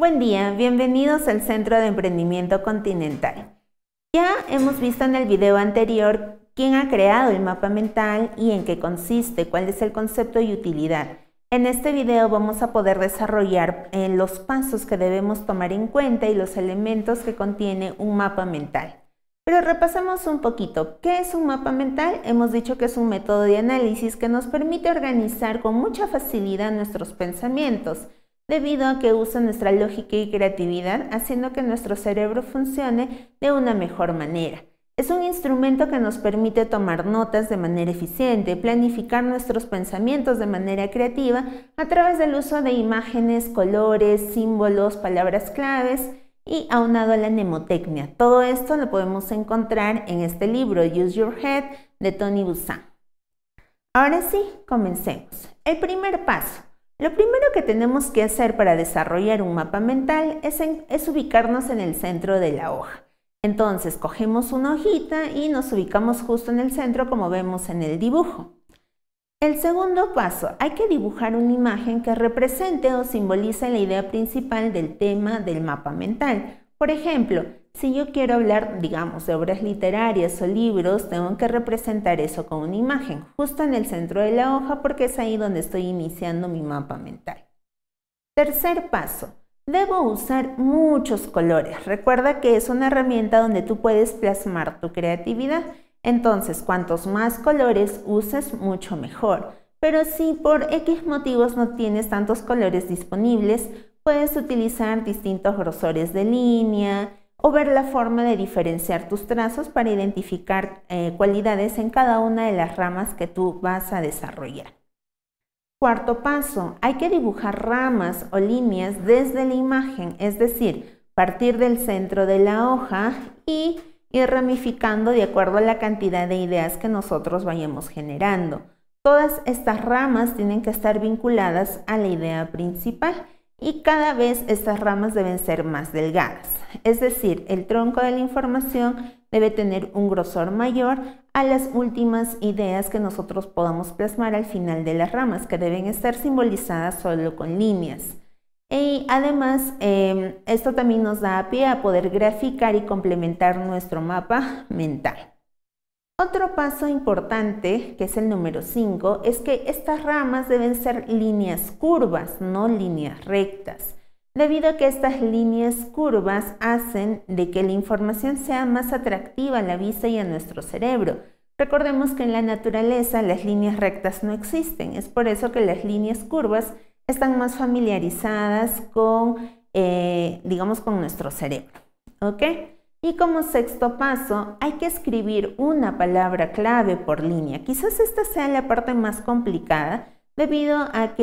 Buen día, bienvenidos al Centro de Emprendimiento Continental. Ya hemos visto en el video anterior quién ha creado el mapa mental y en qué consiste, cuál es el concepto y utilidad. En este video vamos a poder desarrollar eh, los pasos que debemos tomar en cuenta y los elementos que contiene un mapa mental. Pero repasamos un poquito. ¿Qué es un mapa mental? Hemos dicho que es un método de análisis que nos permite organizar con mucha facilidad nuestros pensamientos debido a que usa nuestra lógica y creatividad haciendo que nuestro cerebro funcione de una mejor manera. Es un instrumento que nos permite tomar notas de manera eficiente, planificar nuestros pensamientos de manera creativa a través del uso de imágenes, colores, símbolos, palabras claves y aunado a la mnemotecnia. Todo esto lo podemos encontrar en este libro, Use Your Head, de Tony Busan. Ahora sí, comencemos. El primer paso, lo primero que tenemos que hacer para desarrollar un mapa mental es, ubicarnos en el centro de la hoja. Entonces cogemos una hojita y nos ubicamos justo en el centro como vemos en el dibujo. El segundo paso, hay que dibujar una imagen que represente o simbolice la idea principal del tema del mapa mental. Por ejemplo, si yo quiero hablar, digamos, de obras literarias o libros, tengo que representar eso con una imagen, justo en el centro de la hoja, porque es ahí donde estoy iniciando mi mapa mental. Tercer paso, debo usar muchos colores. Recuerda que es una herramienta donde tú puedes plasmar tu creatividad. Entonces, cuantos más colores uses, mucho mejor. Pero si por X motivos no tienes tantos colores disponibles, puedes utilizar distintos grosores de línea, o ver la forma de diferenciar tus trazos para identificar eh, cualidades en cada una de las ramas que tú vas a desarrollar. Cuarto paso, hay que dibujar ramas o líneas desde la imagen, es decir, partir del centro de la hoja y ir ramificando de acuerdo a la cantidad de ideas que nosotros vayamos generando. Todas estas ramas tienen que estar vinculadas a la idea principal y cada vez estas ramas deben ser más delgadas. Es decir, el tronco de la información debe tener un grosor mayor a las últimas ideas que nosotros podamos plasmar al final de las ramas, que deben estar simbolizadas solo con líneas. Y además, em, esto también nos da pie a poder graficar y complementar nuestro mapa mental. Otro paso importante, que es el número 5, es que estas ramas deben ser líneas curvas, no líneas rectas, debido a que estas líneas curvas hacen de que la información sea más atractiva a la vista y a nuestro cerebro. Recordemos que en la naturaleza las líneas rectas no existen, es por eso que las líneas curvas están más familiarizadas con, eh, digamos, con nuestro cerebro. ¿Ok? Y como sexto paso, hay que escribir una palabra clave por línea. Quizás esta sea la parte más complicada debido a que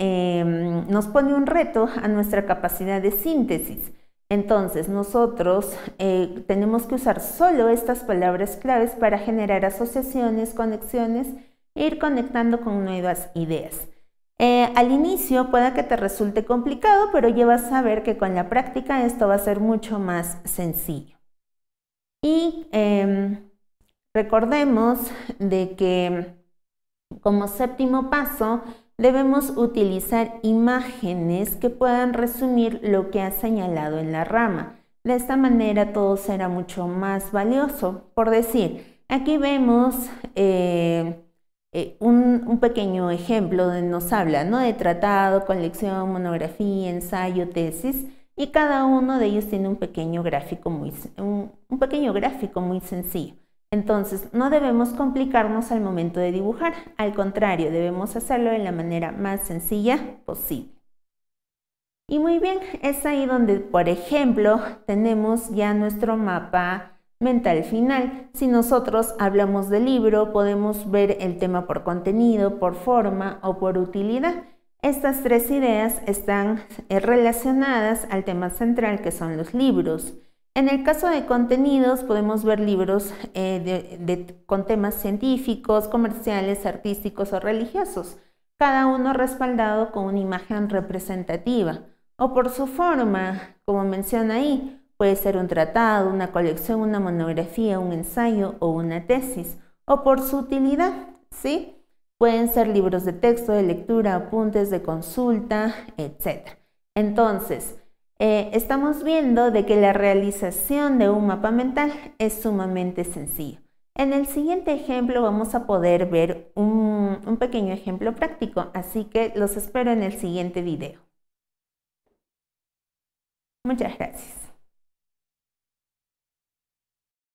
em, nos pone un reto a nuestra capacidad de síntesis. Entonces, nosotros eh, tenemos que usar solo estas palabras claves para generar asociaciones, conexiones e ir conectando con nuevas ideas. Eh, al inicio puede que te resulte complicado, pero ya vas a ver que con la práctica esto va a ser mucho más sencillo. Y em, recordemos de que como séptimo paso debemos utilizar imágenes que puedan resumir lo que ha señalado en la rama. De esta manera todo será mucho más valioso. Por decir, aquí vemos... Eh, eh, un, pequeño ejemplo donde nos habla de tratado, colección, monografía, ensayo, tesis, y cada uno de ellos tiene un pequeño gráfico muy, un pequeño gráfico muy sencillo. Entonces, no debemos complicarnos al momento de dibujar, al contrario, debemos hacerlo de la manera más sencilla posible. Y muy bien, es ahí donde, por ejemplo, tenemos ya nuestro mapa mental final. Si nosotros hablamos de libro, podemos ver el tema por contenido, por forma o por utilidad. Estas tres ideas están eh, relacionadas al tema central que son los libros. En el caso de contenidos podemos ver libros eh, con temas científicos, comerciales, artísticos o religiosos, cada uno respaldado con una imagen representativa o por su forma, como menciona ahí, Puede ser un tratado, una colección, una monografía, un ensayo o una tesis, o por su utilidad, ¿sí? Pueden ser libros de texto, de lectura, apuntes de consulta, etc. Entonces, eh, estamos viendo de que la realización de un mapa mental es sumamente sencillo. En el siguiente ejemplo vamos a poder ver un pequeño ejemplo práctico, así que los espero en el siguiente video. Muchas gracias.